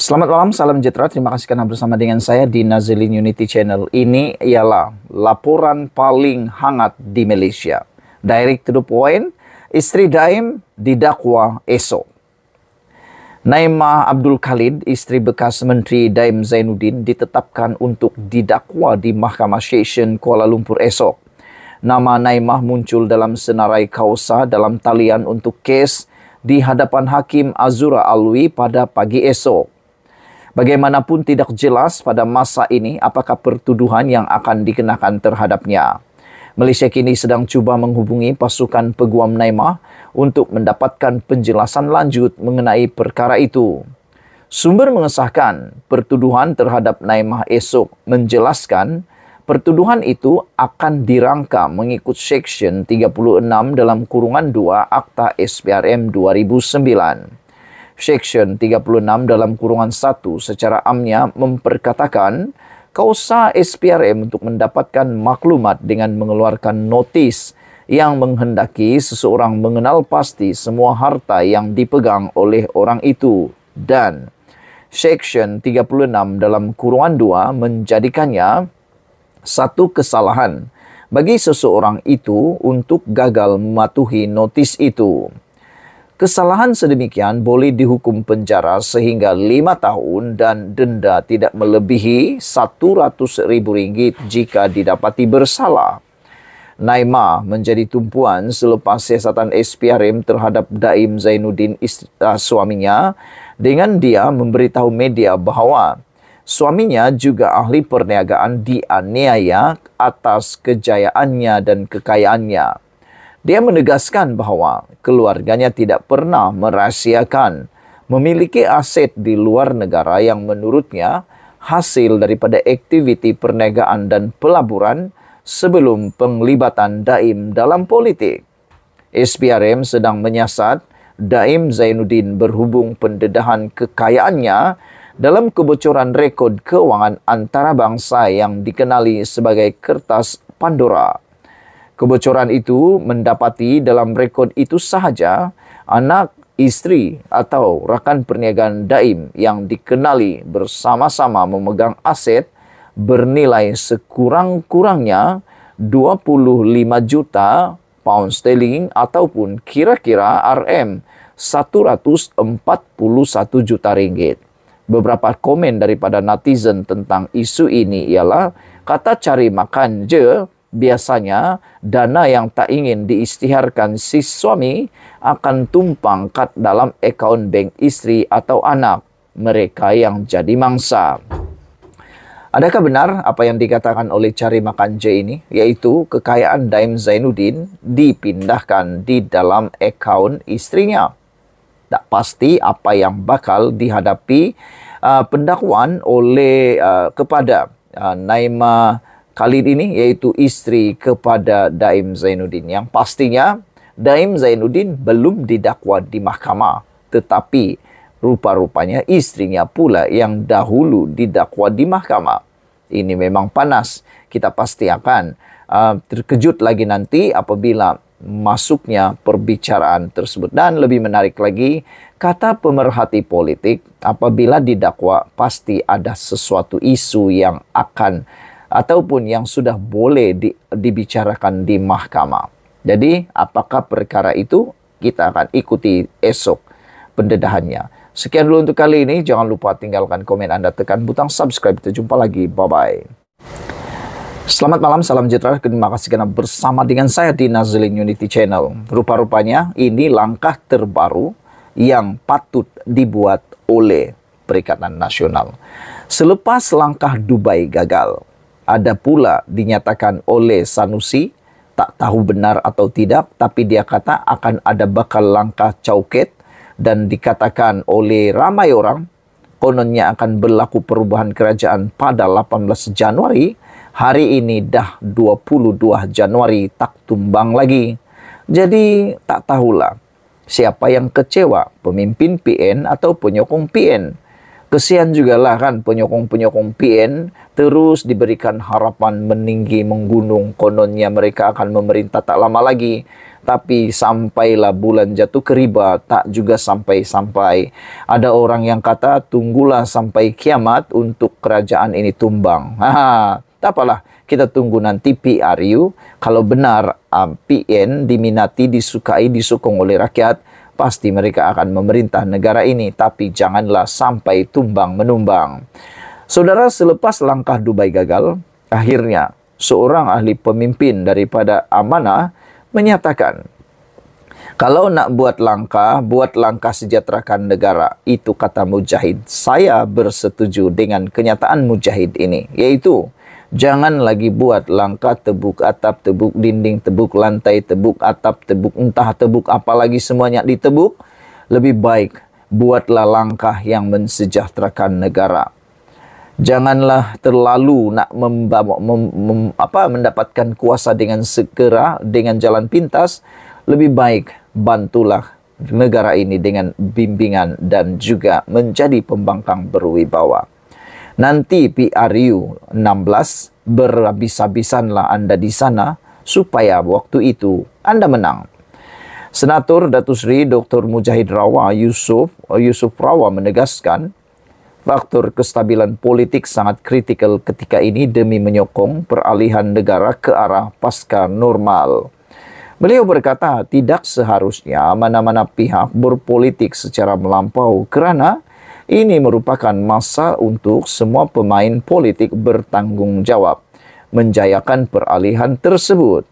Selamat malam, salam sejahtera. Terima kasih karena bersama dengan saya di Nazilin Unity Channel. Ini ialah laporan paling hangat di Malaysia. Direct to the point, istri Daim didakwa esok. Naimah Abdul Khalid, istri bekas Menteri Daim Zainuddin, ditetapkan untuk didakwa di Mahkamah Session Kuala Lumpur esok. Nama Naimah muncul dalam senarai kausa dalam talian untuk kes di hadapan Hakim Azura Alwi pada pagi esok. Bagaimanapun tidak jelas pada masa ini apakah pertuduhan yang akan dikenakan terhadapnya. Malaysia kini sedang cuba menghubungi pasukan peguam Naimah untuk mendapatkan penjelasan lanjut mengenai perkara itu. Sumber mengesahkan pertuduhan terhadap Naimah esok menjelaskan pertuduhan itu akan dirangka mengikut Seksyen 36 dalam kurungan 2 Akta SPRM 2009. Section 36 dalam kurungan 1 secara amnya memperkatakan kausa SPRM untuk mendapatkan maklumat dengan mengeluarkan notis yang menghendaki seseorang mengenal pasti semua harta yang dipegang oleh orang itu dan Section 36 dalam kurungan 2 menjadikannya satu kesalahan bagi seseorang itu untuk gagal mematuhi notis itu. Kesalahan sedemikian boleh dihukum penjara sehingga lima tahun dan denda tidak melebihi satu ratus ribu ringgit jika didapati bersalah. Naima menjadi tumpuan selepas siasatan SPRM terhadap Daim Zainuddin istri eh, suaminya dengan dia memberitahu media bahwa suaminya juga ahli perniagaan dianiaya atas kejayaannya dan kekayaannya. Dia menegaskan bahawa keluarganya tidak pernah merahsiakan memiliki aset di luar negara yang menurutnya hasil daripada aktiviti perniagaan dan pelaburan sebelum penglibatan Daim dalam politik. SPRM sedang menyiasat Daim Zainuddin berhubung pendedahan kekayaannya dalam kebocoran rekod keuangan antarabangsa yang dikenali sebagai kertas Pandora. Kebocoran itu mendapati dalam rekod itu sahaja anak istri atau rekan perniagaan daim yang dikenali bersama-sama memegang aset bernilai sekurang-kurangnya 25 juta pound sterling ataupun kira-kira RM 141 juta ringgit. Beberapa komen daripada netizen tentang isu ini ialah kata cari makan je biasanya dana yang tak ingin diistiharkan si suami akan tumpang kat dalam akaun bank istri atau anak mereka yang jadi mangsa. Adakah benar apa yang dikatakan oleh cari makan J ini? Yaitu kekayaan Daim Zainuddin dipindahkan di dalam akaun istrinya. Tak pasti apa yang bakal dihadapi uh, pendakwaan oleh uh, kepada uh, Naima Khalid ini yaitu istri kepada Daim Zainuddin yang pastinya Daim Zainuddin belum didakwa di mahkamah tetapi rupa-rupanya istrinya pula yang dahulu didakwa di mahkamah. Ini memang panas. Kita pasti akan uh, terkejut lagi nanti apabila masuknya perbicaraan tersebut. Dan lebih menarik lagi, kata pemerhati politik apabila didakwa pasti ada sesuatu isu yang akan ataupun yang sudah boleh di, dibicarakan di mahkamah. Jadi, apakah perkara itu kita akan ikuti esok pendedahannya. Sekian dulu untuk kali ini. Jangan lupa tinggalkan komen Anda, tekan butang subscribe. Kita jumpa lagi. Bye-bye. Selamat malam, salam sejahtera. Terima kasih karena bersama dengan saya di Nazlin Unity Channel. Rupa-rupanya ini langkah terbaru yang patut dibuat oleh Perikatan Nasional. Selepas langkah Dubai gagal, ada pula dinyatakan oleh Sanusi, tak tahu benar atau tidak, tapi dia kata akan ada bakal langkah cauket dan dikatakan oleh ramai orang kononnya akan berlaku perubahan kerajaan pada 18 Januari. Hari ini dah 22 Januari tak tumbang lagi. Jadi tak tahulah siapa yang kecewa, pemimpin PN atau penyokong PN Kesian juga lah kan penyokong-penyokong PN terus diberikan harapan meninggi menggunung kononnya mereka akan memerintah tak lama lagi. Tapi sampailah bulan jatuh ke tak juga sampai-sampai. Ada orang yang kata tunggulah sampai kiamat untuk kerajaan ini tumbang. Haha, tak apalah kita tunggu nanti PRU kalau benar ah, PN diminati, disukai, disukung oleh rakyat pasti mereka akan memerintah negara ini, tapi janganlah sampai tumbang menumbang. Saudara, selepas langkah Dubai gagal, akhirnya seorang ahli pemimpin daripada amanah menyatakan, kalau nak buat langkah, buat langkah sejahterakan negara. Itu kata Mujahid. Saya bersetuju dengan kenyataan Mujahid ini, yaitu Jangan lagi buat langkah tebuk atap, tebuk dinding, tebuk lantai, tebuk atap, tebuk entah tebuk apalagi semuanya ditebuk. Lebih baik buatlah langkah yang mensejahterakan negara. Janganlah terlalu nak membawa, mem, mem, apa, mendapatkan kuasa dengan segera, dengan jalan pintas. Lebih baik bantulah negara ini dengan bimbingan dan juga menjadi pembangkang berwibawa. Nanti PRU 16 berhabis-habisanlah Anda di sana supaya waktu itu Anda menang. Senator Datu Sri Dr. Mujahid Rawa Yusuf Yusuf Rawa menegaskan faktor kestabilan politik sangat kritikal ketika ini demi menyokong peralihan negara ke arah pasca normal. Beliau berkata tidak seharusnya mana-mana pihak berpolitik secara melampau kerana ini merupakan masa untuk semua pemain politik bertanggung jawab menjayakan peralihan tersebut.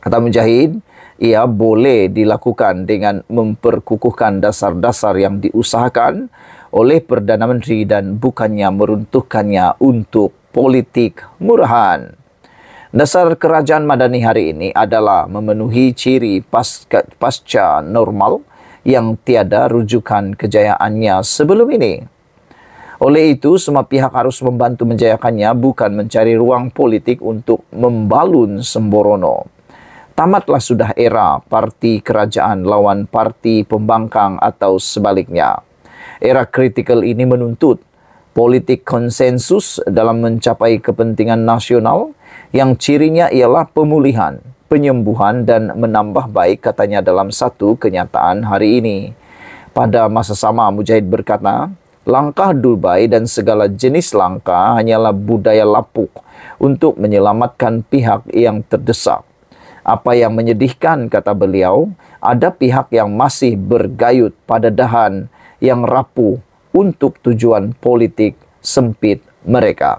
Kata Mujahid, ia boleh dilakukan dengan memperkukuhkan dasar-dasar yang diusahakan oleh Perdana Menteri dan bukannya meruntuhkannya untuk politik murahan. Dasar kerajaan Madani hari ini adalah memenuhi ciri pasca, pasca normal yang tiada rujukan kejayaannya sebelum ini. Oleh itu, semua pihak harus membantu menjayakannya, bukan mencari ruang politik untuk membalun Semborono. Tamatlah sudah era parti kerajaan lawan parti pembangkang atau sebaliknya. Era kritikal ini menuntut politik konsensus dalam mencapai kepentingan nasional yang cirinya ialah pemulihan, penyembuhan dan menambah baik katanya dalam satu kenyataan hari ini. Pada masa sama Mujahid berkata, langkah Dubai dan segala jenis langkah hanyalah budaya lapuk untuk menyelamatkan pihak yang terdesak. Apa yang menyedihkan kata beliau, ada pihak yang masih bergayut pada dahan yang rapuh untuk tujuan politik sempit mereka.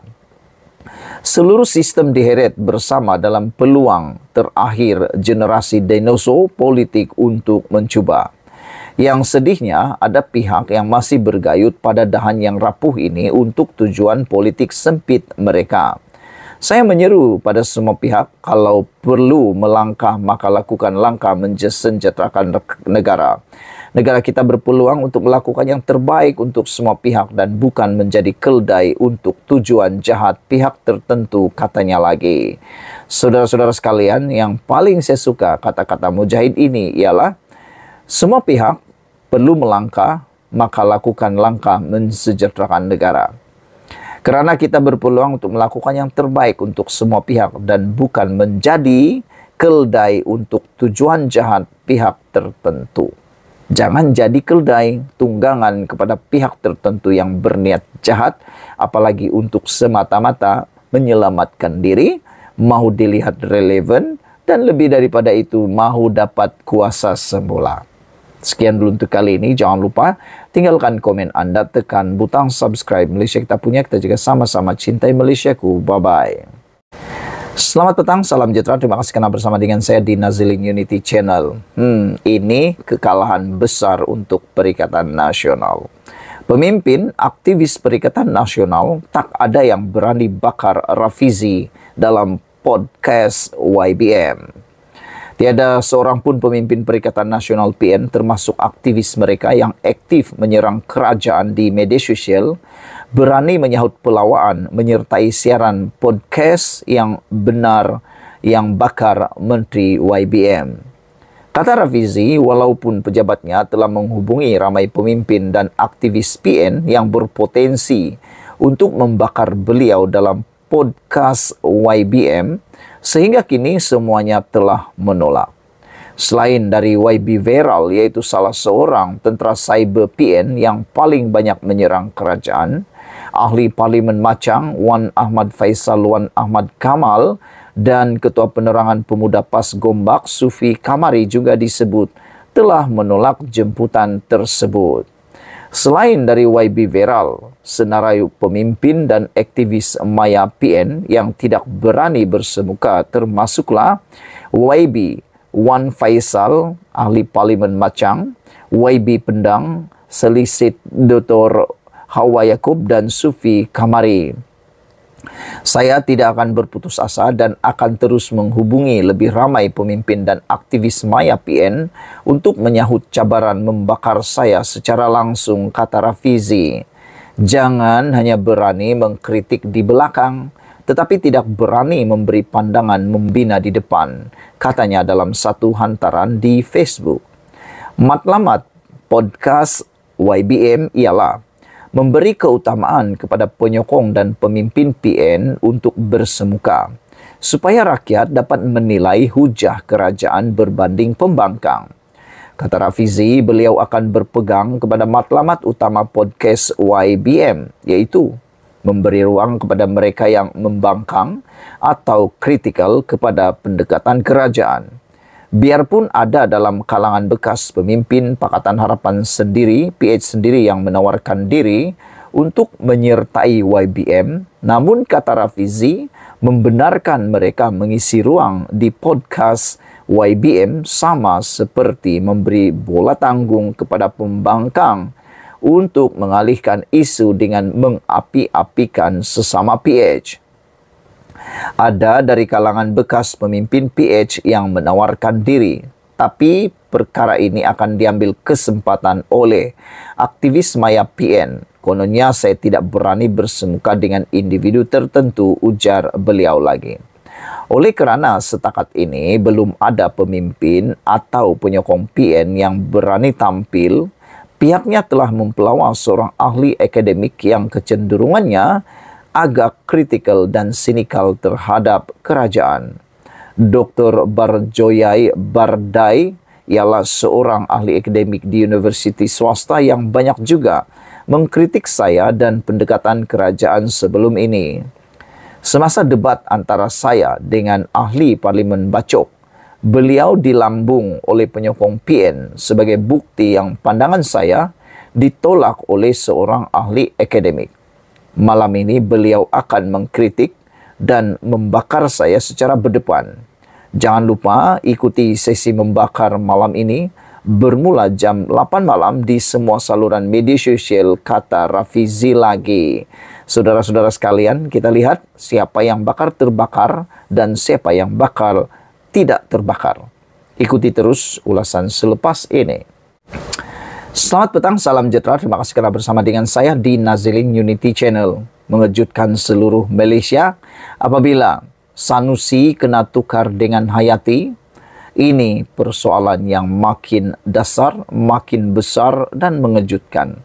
Seluruh sistem diheret bersama dalam peluang terakhir generasi dinosaur politik untuk mencuba. Yang sedihnya ada pihak yang masih bergayut pada dahan yang rapuh ini untuk tujuan politik sempit mereka. Saya menyeru pada semua pihak kalau perlu melangkah maka lakukan langkah menjesenjatakan negara. Negara kita berpeluang untuk melakukan yang terbaik untuk semua pihak dan bukan menjadi keldai untuk tujuan jahat pihak tertentu katanya lagi. Saudara-saudara sekalian, yang paling saya suka kata-kata Mujahid ini ialah semua pihak perlu melangkah, maka lakukan langkah mensejahterakan negara. Karena kita berpeluang untuk melakukan yang terbaik untuk semua pihak dan bukan menjadi keldai untuk tujuan jahat pihak tertentu. Jangan jadi keldai tunggangan kepada pihak tertentu yang berniat jahat, apalagi untuk semata-mata menyelamatkan diri, mau dilihat relevan, dan lebih daripada itu mau dapat kuasa semula. Sekian dulu untuk kali ini. Jangan lupa tinggalkan komen Anda, tekan butang subscribe Malaysia kita punya. Kita juga sama-sama cintai Malaysia ku. Bye-bye. Selamat petang, salam sejahtera. Terima kasih karena bersama dengan saya di Nazilin Unity Channel. Hmm, ini kekalahan besar untuk Perikatan Nasional. Pemimpin aktivis Perikatan Nasional tak ada yang berani bakar Rafizi dalam podcast YBM. Tiada seorang pun pemimpin Perikatan Nasional PN termasuk aktivis mereka yang aktif menyerang kerajaan di media sosial berani menyahut pelawaan menyertai siaran podcast yang benar yang bakar Menteri YBM. Kata Ravizi, walaupun pejabatnya telah menghubungi ramai pemimpin dan aktivis PN yang berpotensi untuk membakar beliau dalam podcast YBM, sehingga kini semuanya telah menolak. Selain dari YB Veral, yaitu salah seorang tentara cyber PN yang paling banyak menyerang kerajaan, ahli parlimen Macang Wan Ahmad Faisal Wan Ahmad Kamal dan Ketua Penerangan Pemuda PAS Gombak Sufi Kamari juga disebut telah menolak jemputan tersebut. Selain dari YB Veral, senarai pemimpin dan aktivis Maya PN yang tidak berani bersemuka termasuklah YB Wan Faisal, ahli parlimen Macang, YB Pendang, Selisit Dr. Hawa Yakub dan Sufi Kamari. Saya tidak akan berputus asa dan akan terus menghubungi lebih ramai pemimpin dan aktivis Maya PN untuk menyahut cabaran membakar saya secara langsung, kata Rafizi. Jangan hanya berani mengkritik di belakang, tetapi tidak berani memberi pandangan membina di depan, katanya dalam satu hantaran di Facebook. Matlamat podcast YBM ialah memberi keutamaan kepada penyokong dan pemimpin PN untuk bersemuka, supaya rakyat dapat menilai hujah kerajaan berbanding pembangkang. Kata Rafizi, beliau akan berpegang kepada matlamat utama podcast YBM, yaitu memberi ruang kepada mereka yang membangkang atau kritikal kepada pendekatan kerajaan biarpun ada dalam kalangan bekas pemimpin Pakatan Harapan sendiri, PH sendiri yang menawarkan diri untuk menyertai YBM, namun kata Rafizi membenarkan mereka mengisi ruang di podcast YBM sama seperti memberi bola tanggung kepada pembangkang untuk mengalihkan isu dengan mengapi-apikan sesama PH. Ada dari kalangan bekas pemimpin PH yang menawarkan diri, tapi perkara ini akan diambil kesempatan oleh aktivis maya PN. Kononnya saya tidak berani bersemuka dengan individu tertentu, ujar beliau lagi. Oleh kerana setakat ini belum ada pemimpin atau penyokong PN yang berani tampil, pihaknya telah mempelawa seorang ahli akademik yang kecenderungannya agak kritikal dan sinikal terhadap kerajaan. Dr. Barjoyai Bardai ialah seorang ahli akademik di universiti swasta yang banyak juga mengkritik saya dan pendekatan kerajaan sebelum ini. Semasa debat antara saya dengan ahli parlimen Bacok, beliau dilambung oleh penyokong PN sebagai bukti yang pandangan saya ditolak oleh seorang ahli akademik. Malam ini beliau akan mengkritik dan membakar saya secara berdepan. Jangan lupa ikuti sesi membakar malam ini bermula jam 8 malam di semua saluran media sosial kata Rafizi lagi. Saudara-saudara sekalian, kita lihat siapa yang bakar terbakar dan siapa yang bakal tidak terbakar. Ikuti terus ulasan selepas ini. Selamat petang, salam sejahtera. Terima kasih telah bersama dengan saya di Naziling Unity Channel. Mengejutkan seluruh Malaysia apabila Sanusi kena tukar dengan Hayati. Ini persoalan yang makin dasar, makin besar dan mengejutkan.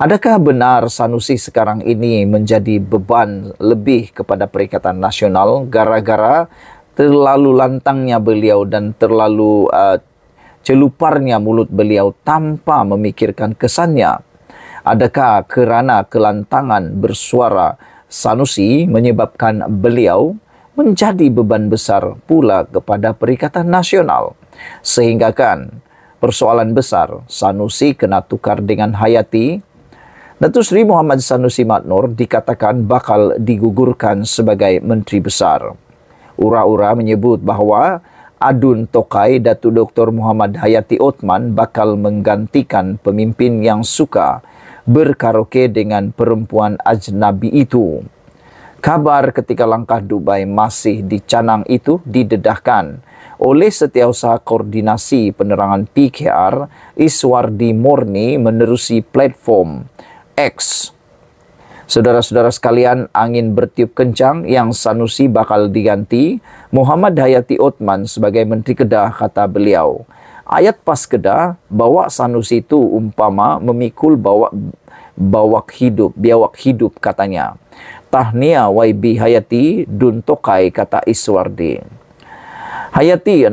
Adakah benar Sanusi sekarang ini menjadi beban lebih kepada Perikatan Nasional gara-gara terlalu lantangnya beliau dan terlalu uh, celuparnya mulut beliau tanpa memikirkan kesannya. Adakah kerana kelantangan bersuara Sanusi menyebabkan beliau menjadi beban besar pula kepada Perikatan Nasional Sehinggakan persoalan besar Sanusi kena tukar dengan Hayati Datuk Sri Muhammad Sanusi Maknur dikatakan bakal digugurkan sebagai menteri besar. Ura-ura menyebut bahawa Adun Tokai Datu Dr. Muhammad Hayati Othman bakal menggantikan pemimpin yang suka berkaroke dengan perempuan ajnabi itu. Kabar ketika langkah Dubai masih dicanang itu didedahkan oleh setiausaha koordinasi penerangan PKR Iswardi Murni menerusi platform X Saudara-saudara sekalian, angin bertiup kencang yang Sanusi bakal diganti Muhammad Hayati Utman sebagai Menteri Kedah, kata beliau. Ayat pas Kedah, bawa Sanusi itu umpama memikul bawa bawak hidup, biawak hidup katanya. Tahnia Waibi Hayati Duntokai kata Iswardi. Hayati 67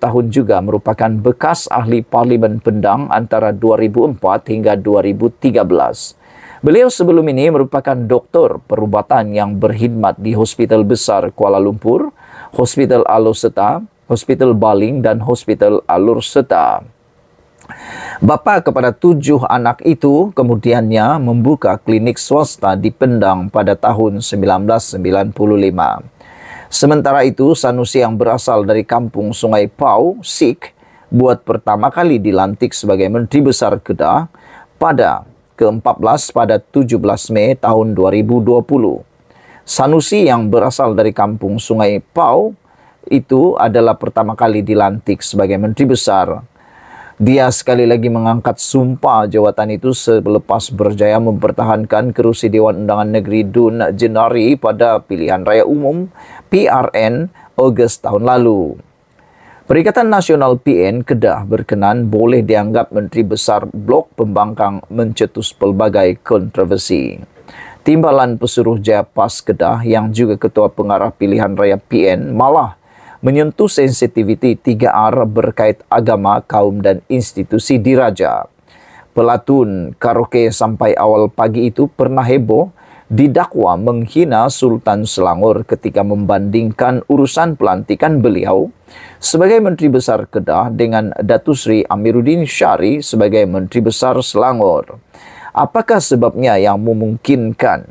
tahun juga merupakan bekas ahli parlimen Pendang antara 2004 hingga 2013. Beliau sebelum ini merupakan doktor perubatan yang berkhidmat di Hospital Besar Kuala Lumpur, Hospital Alor Seta, Hospital Baling, dan Hospital Alor Seta. Bapa kepada tujuh anak itu kemudiannya membuka klinik swasta di Pendang pada tahun 1995. Sementara itu, Sanusi yang berasal dari kampung Sungai Pau, Sik, buat pertama kali dilantik sebagai Menteri Besar Kedah pada ke-14 pada 17 Mei tahun 2020. Sanusi yang berasal dari kampung Sungai Pau itu adalah pertama kali dilantik sebagai Menteri Besar. Dia sekali lagi mengangkat sumpah jawatan itu selepas berjaya mempertahankan kerusi Dewan Undangan Negeri Dun Jenari pada pilihan raya umum PRN Agustus tahun lalu. Perikatan Nasional PN Kedah berkenan boleh dianggap Menteri Besar Blok Pembangkang mencetus pelbagai kontroversi. Timbalan Pesuruh Jaya PAS Kedah yang juga Ketua Pengarah Pilihan Raya PN malah menyentuh sensitiviti tiga arah berkait agama, kaum dan institusi diraja. Pelatun karaoke sampai awal pagi itu pernah heboh didakwa menghina Sultan Selangor ketika membandingkan urusan pelantikan beliau sebagai Menteri Besar Kedah dengan Datu Sri Amiruddin Syari sebagai Menteri Besar Selangor. Apakah sebabnya yang memungkinkan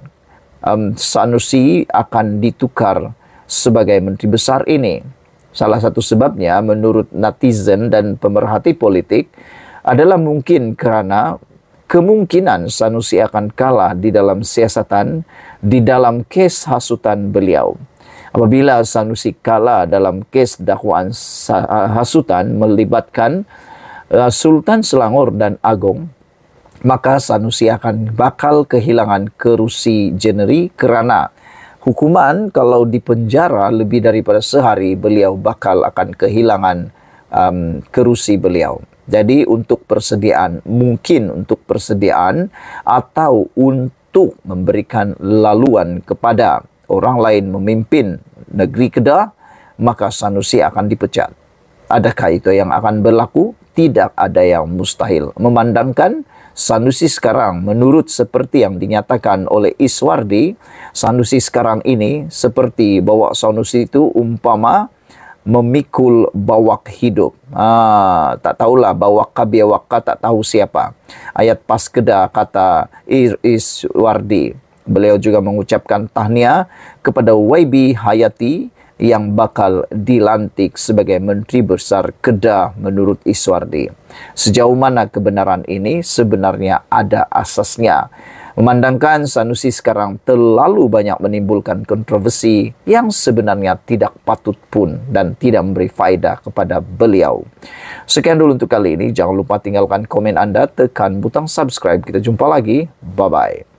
um, Sanusi akan ditukar sebagai Menteri Besar ini? Salah satu sebabnya menurut netizen dan pemerhati politik adalah mungkin karena kemungkinan Sanusi akan kalah di dalam siasatan, di dalam kes hasutan beliau. Apabila Sanusi kalah dalam kes dakwaan hasutan melibatkan uh, Sultan Selangor dan Agong, maka Sanusi akan bakal kehilangan kerusi jeneri kerana hukuman kalau dipenjara lebih daripada sehari beliau bakal akan kehilangan um, kerusi beliau. Jadi untuk persediaan, mungkin untuk persediaan atau untuk memberikan laluan kepada orang lain memimpin negeri Kedah, maka Sanusi akan dipecat. Adakah itu yang akan berlaku? Tidak ada yang mustahil. Memandangkan Sanusi sekarang menurut seperti yang dinyatakan oleh Iswardi, Sanusi sekarang ini seperti bahwa Sanusi itu umpama memikul bawak hidup. Ah, tak tahulah bawaka biawaka tak tahu siapa. Ayat paskeda kata Iswardi. Beliau juga mengucapkan tahniah kepada YB Hayati yang bakal dilantik sebagai Menteri Besar Kedah menurut Iswardi. Sejauh mana kebenaran ini sebenarnya ada asasnya Memandangkan Sanusi sekarang terlalu banyak menimbulkan kontroversi yang sebenarnya tidak patut pun dan tidak memberi faedah kepada beliau. Sekian dulu untuk kali ini. Jangan lupa tinggalkan komen Anda, tekan butang subscribe. Kita jumpa lagi. Bye-bye.